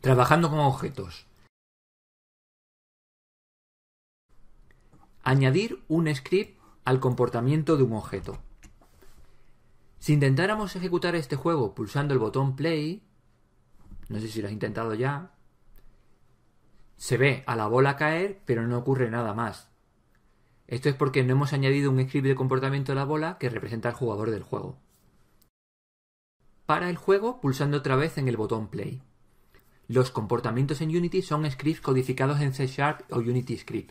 trabajando con objetos. Añadir un script al comportamiento de un objeto. Si intentáramos ejecutar este juego pulsando el botón play, no sé si lo has intentado ya, se ve a la bola caer pero no ocurre nada más. Esto es porque no hemos añadido un script de comportamiento a la bola que representa al jugador del juego. Para el juego pulsando otra vez en el botón play. Los comportamientos en Unity son scripts codificados en C Sharp o Unity Script.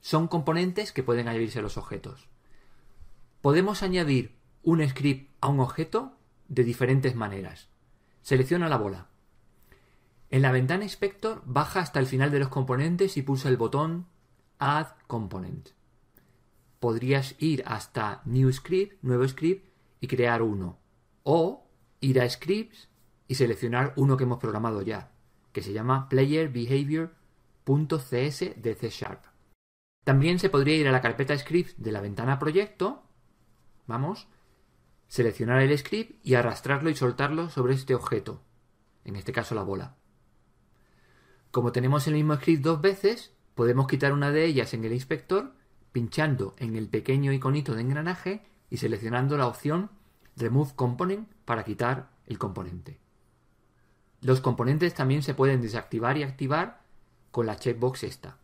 Son componentes que pueden añadirse a los objetos. Podemos añadir un script a un objeto de diferentes maneras. Selecciona la bola. En la ventana Inspector baja hasta el final de los componentes y pulsa el botón Add Component. Podrías ir hasta New Script, Nuevo Script y crear uno. O ir a Scripts y seleccionar uno que hemos programado ya, que se llama playerbehavior.cs de C Sharp. También se podría ir a la carpeta Scripts de la ventana proyecto, vamos, seleccionar el script y arrastrarlo y soltarlo sobre este objeto, en este caso la bola. Como tenemos el mismo script dos veces, podemos quitar una de ellas en el inspector pinchando en el pequeño iconito de engranaje y seleccionando la opción Remove Component para quitar el componente. Los componentes también se pueden desactivar y activar con la checkbox esta.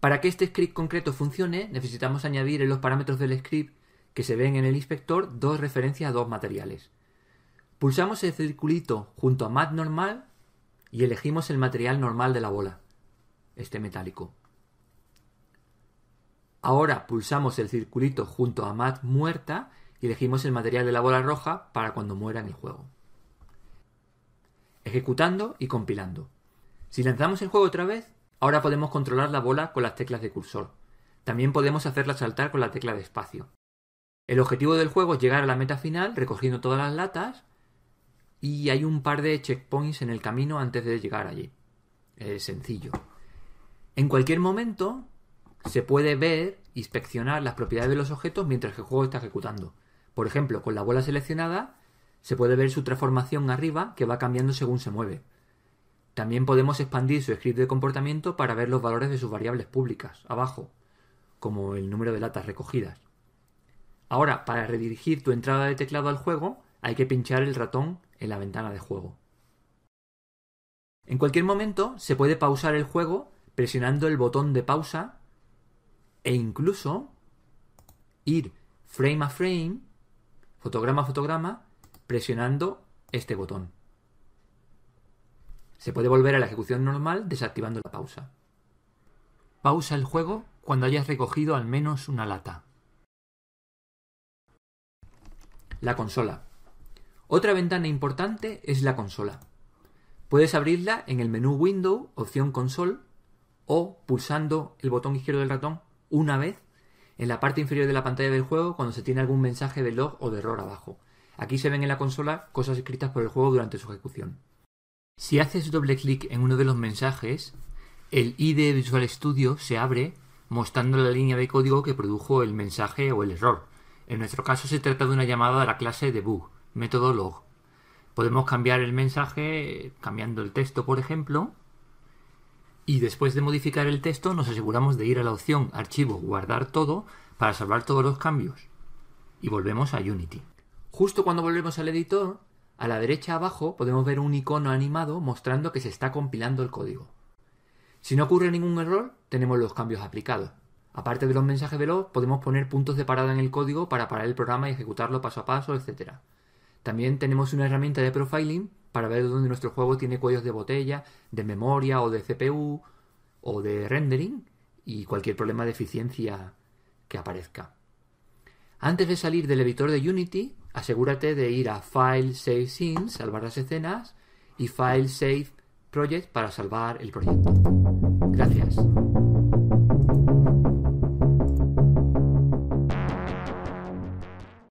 Para que este script concreto funcione, necesitamos añadir en los parámetros del script que se ven en el inspector dos referencias a dos materiales. Pulsamos el circulito junto a mat normal y elegimos el material normal de la bola, este metálico. Ahora pulsamos el circulito junto a mat muerta y elegimos el material de la bola roja para cuando muera en el juego ejecutando y compilando. Si lanzamos el juego otra vez, ahora podemos controlar la bola con las teclas de cursor. También podemos hacerla saltar con la tecla de espacio. El objetivo del juego es llegar a la meta final recogiendo todas las latas y hay un par de checkpoints en el camino antes de llegar allí. Es sencillo. En cualquier momento se puede ver, inspeccionar las propiedades de los objetos mientras el juego está ejecutando. Por ejemplo, con la bola seleccionada se puede ver su transformación arriba que va cambiando según se mueve. También podemos expandir su script de comportamiento para ver los valores de sus variables públicas, abajo, como el número de latas recogidas. Ahora, para redirigir tu entrada de teclado al juego, hay que pinchar el ratón en la ventana de juego. En cualquier momento se puede pausar el juego presionando el botón de pausa e incluso ir frame a frame, fotograma a fotograma, presionando este botón. Se puede volver a la ejecución normal desactivando la pausa. Pausa el juego cuando hayas recogido al menos una lata. La consola. Otra ventana importante es la consola. Puedes abrirla en el menú Window, opción Console, o pulsando el botón izquierdo del ratón una vez en la parte inferior de la pantalla del juego cuando se tiene algún mensaje de log o de error abajo. Aquí se ven en la consola cosas escritas por el juego durante su ejecución. Si haces doble clic en uno de los mensajes, el IDE Visual Studio se abre mostrando la línea de código que produjo el mensaje o el error. En nuestro caso se trata de una llamada a la clase debug, método log. Podemos cambiar el mensaje cambiando el texto, por ejemplo, y después de modificar el texto nos aseguramos de ir a la opción Archivo, Guardar todo para salvar todos los cambios. Y volvemos a Unity. Justo cuando volvemos al editor, a la derecha abajo podemos ver un icono animado mostrando que se está compilando el código. Si no ocurre ningún error, tenemos los cambios aplicados. Aparte de los mensajes veloz, podemos poner puntos de parada en el código para parar el programa y ejecutarlo paso a paso, etc. También tenemos una herramienta de profiling para ver dónde nuestro juego tiene cuellos de botella, de memoria o de CPU o de rendering y cualquier problema de eficiencia que aparezca. Antes de salir del editor de Unity, asegúrate de ir a File Save Scenes, salvar las escenas, y File Save Project para salvar el proyecto. Gracias.